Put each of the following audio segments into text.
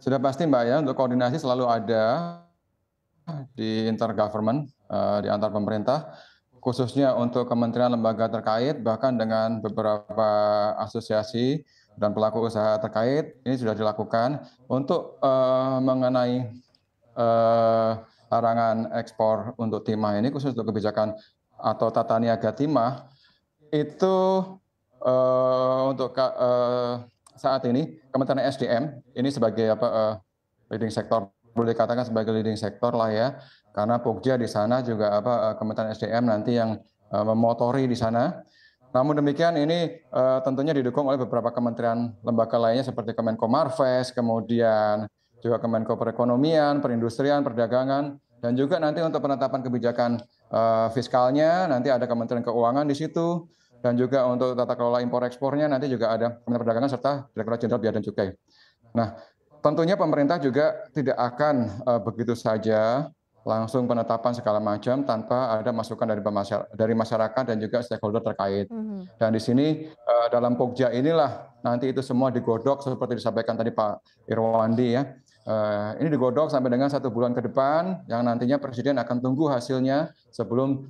Sudah pasti Mbak ya, untuk koordinasi selalu ada di intergovernment, eh, di antar pemerintah, khususnya untuk kementerian lembaga terkait, bahkan dengan beberapa asosiasi dan pelaku usaha terkait, ini sudah dilakukan untuk uh, mengenai uh, larangan ekspor untuk timah ini, khusus untuk kebijakan atau tata niaga timah, itu uh, untuk uh, saat ini Kementerian SDM ini sebagai apa uh, leading sektor boleh dikatakan sebagai leading sektor lah ya karena Pogja di sana juga apa uh, Kementerian SDM nanti yang uh, memotori di sana. Namun demikian ini uh, tentunya didukung oleh beberapa kementerian lembaga lainnya seperti Kemenko Marves, kemudian juga Kemenko Perekonomian, Perindustrian, Perdagangan, dan juga nanti untuk penetapan kebijakan uh, fiskalnya nanti ada Kementerian Keuangan di situ, dan juga untuk tata kelola impor ekspornya nanti juga ada Kementerian Perdagangan serta Direktorat Jenderal Bea dan Cukai. Nah, tentunya pemerintah juga tidak akan eh, begitu saja langsung penetapan segala macam tanpa ada masukan dari dari masyarakat dan juga stakeholder terkait. Mhm. Dan di sini eh, dalam Pokja inilah nanti itu semua digodok seperti disampaikan tadi Pak Irwandi ya. Eh, ini digodok sampai dengan satu bulan ke depan yang nantinya Presiden akan tunggu hasilnya sebelum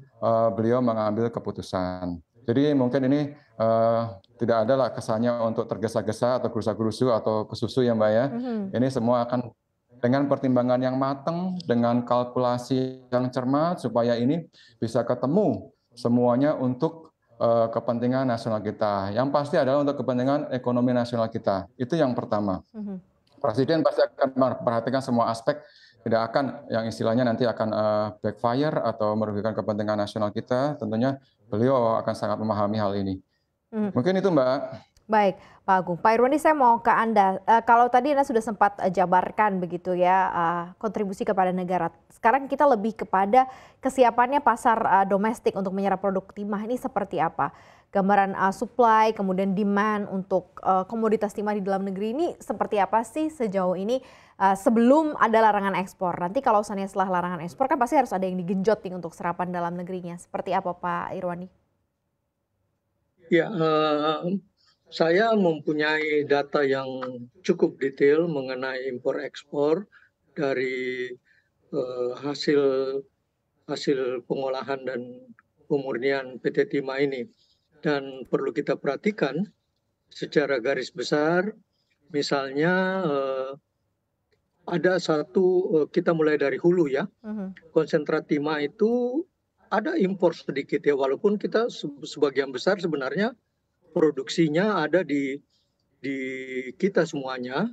beliau mengambil keputusan. Jadi mungkin ini uh, tidak lah kesannya untuk tergesa-gesa atau gerusa-gerusu atau kesusu ya Mbak ya. Mm-hmm. Ini semua akan dengan pertimbangan yang matang, dengan kalkulasi yang cermat supaya ini bisa ketemu semuanya untuk uh, kepentingan nasional kita. Yang pasti adalah untuk kepentingan ekonomi nasional kita. Itu yang pertama. Mm-hmm. Presiden pasti akan memperhatikan semua aspek tidak akan yang istilahnya nanti akan uh, backfire atau merugikan kepentingan nasional kita, tentunya beliau akan sangat memahami hal ini. Hmm. Mungkin itu Mbak. Baik, Pak Agung. Pak Irwandi, saya mau ke Anda. Uh, kalau tadi Anda sudah sempat eh, jabarkan begitu ya uh, kontribusi kepada negara. Sekarang kita lebih kepada kesiapannya pasar uh, domestik untuk menyerap produk timah ini seperti apa gambaran uh, supply kemudian demand untuk uh, komoditas timah di dalam negeri ini seperti apa sih sejauh ini uh, sebelum ada larangan ekspor. Nanti kalau usahanya setelah larangan ekspor kan pasti harus ada yang digenjot nih untuk serapan dalam negerinya. Seperti apa Pak Irwani? Ya, uh, saya mempunyai data yang cukup detail mengenai impor ekspor dari uh, hasil hasil pengolahan dan pemurnian PT Timah ini dan perlu kita perhatikan secara garis besar misalnya eh, ada satu eh, kita mulai dari hulu ya uh-huh. konsentrat timah itu ada impor sedikit ya walaupun kita sebagian besar sebenarnya produksinya ada di di kita semuanya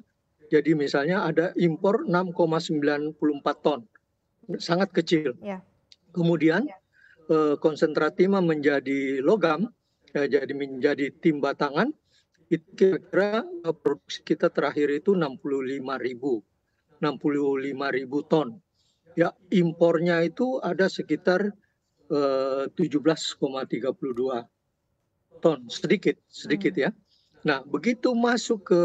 jadi misalnya ada impor 6,94 ton sangat kecil yeah. kemudian yeah. Eh, konsentrat timah menjadi logam Ya jadi menjadi tim batangan itu kira-kira eh, produksi kita terakhir itu 65 ribu 65 ribu ton ya impornya itu ada sekitar eh, 17,32 ton sedikit sedikit hmm. ya nah begitu masuk ke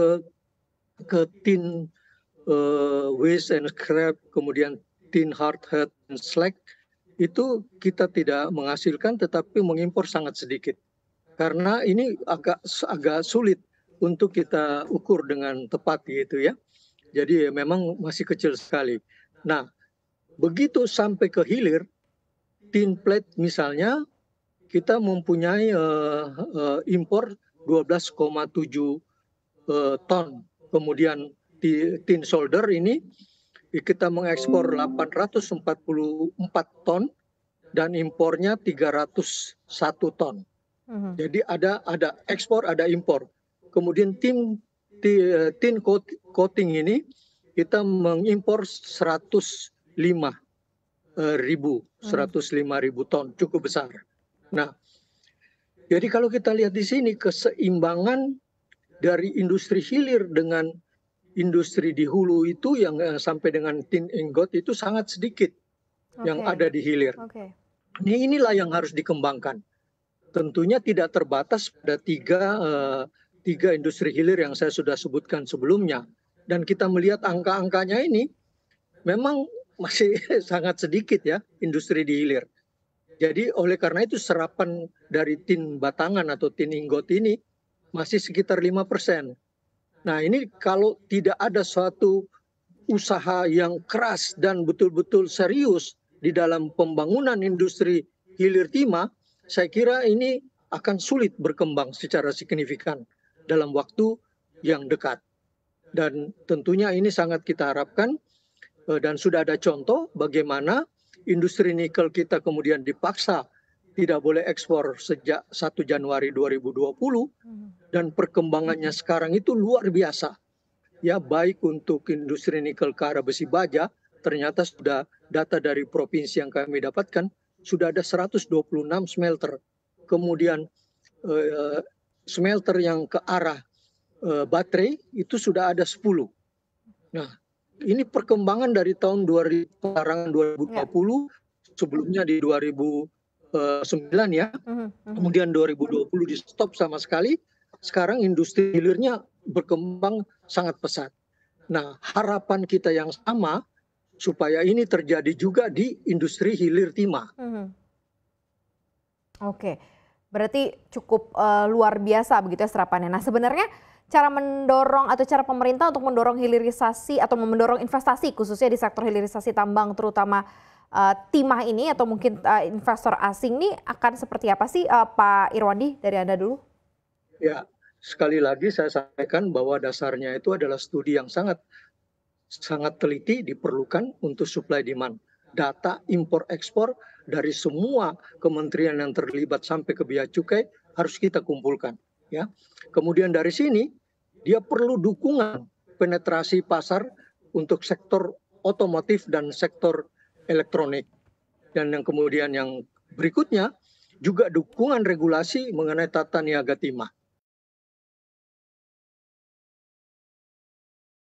ke tin eh, waste and scrap kemudian tin hat and slag itu kita tidak menghasilkan tetapi mengimpor sangat sedikit karena ini agak agak sulit untuk kita ukur dengan tepat gitu ya. Jadi ya memang masih kecil sekali. Nah, begitu sampai ke hilir tin plate misalnya kita mempunyai uh, uh, impor 12,7 uh, eh, ton. Kemudian tin solder ini kita mengekspor 844 ton dan impornya 301 ton. Mhm. Jadi ada ada ekspor, ada impor. Kemudian tim eh, tin coating ini kita mengimpor 105 eh, ribu, 105 mhm. ribu ton, cukup besar. Nah, jadi kalau kita lihat di sini keseimbangan dari industri hilir dengan industri di hulu itu yang eh, sampai dengan tin ingot itu sangat sedikit okay. yang ada di hilir. Okay. Nah, ini inilah yang harus dikembangkan tentunya tidak terbatas pada tiga, eh, tiga industri hilir yang saya sudah sebutkan sebelumnya. Dan kita melihat angka-angkanya ini memang masih sangat sedikit ya industri di hilir. Jadi oleh karena itu serapan dari tin batangan atau tin ingot ini masih sekitar 5 Nah ini kalau tidak ada suatu usaha yang keras dan betul-betul serius di dalam pembangunan industri hilir timah, saya kira ini akan sulit berkembang secara signifikan dalam waktu yang dekat. Dan tentunya ini sangat kita harapkan eh, dan sudah ada contoh bagaimana industri nikel kita kemudian dipaksa tidak boleh ekspor sejak 1 Januari 2020 dan perkembangannya sekarang itu luar biasa. Ya baik untuk industri nikel ke arah besi baja ternyata sudah data dari provinsi yang kami dapatkan sudah ada 126 smelter. Kemudian eh, smelter yang ke arah eh, baterai itu sudah ada 10. Nah, ini perkembangan dari tahun 2000, 2020, ya. sebelumnya di 2009 eh, ya, mhm, mhm. kemudian 2020 di stop sama sekali. Sekarang industri hilirnya berkembang sangat pesat. Nah, harapan kita yang sama supaya ini terjadi juga di industri hilir timah. Hmm. Oke, okay. berarti cukup uh, luar biasa begitu ya serapannya. Nah sebenarnya cara mendorong atau cara pemerintah untuk mendorong hilirisasi atau mendorong investasi khususnya di sektor hilirisasi tambang terutama uh, timah ini atau mungkin uh, investor asing ini akan seperti apa sih uh, Pak Irwandi dari Anda dulu? Ya, sekali lagi saya sampaikan bahwa dasarnya itu adalah studi yang sangat sangat teliti diperlukan untuk supply demand. Data impor ekspor dari semua kementerian yang terlibat sampai ke biaya cukai harus kita kumpulkan ya. Kemudian dari sini dia perlu dukungan penetrasi pasar untuk sektor otomotif dan sektor elektronik. Dan yang kemudian yang berikutnya juga dukungan regulasi mengenai tata niaga timah.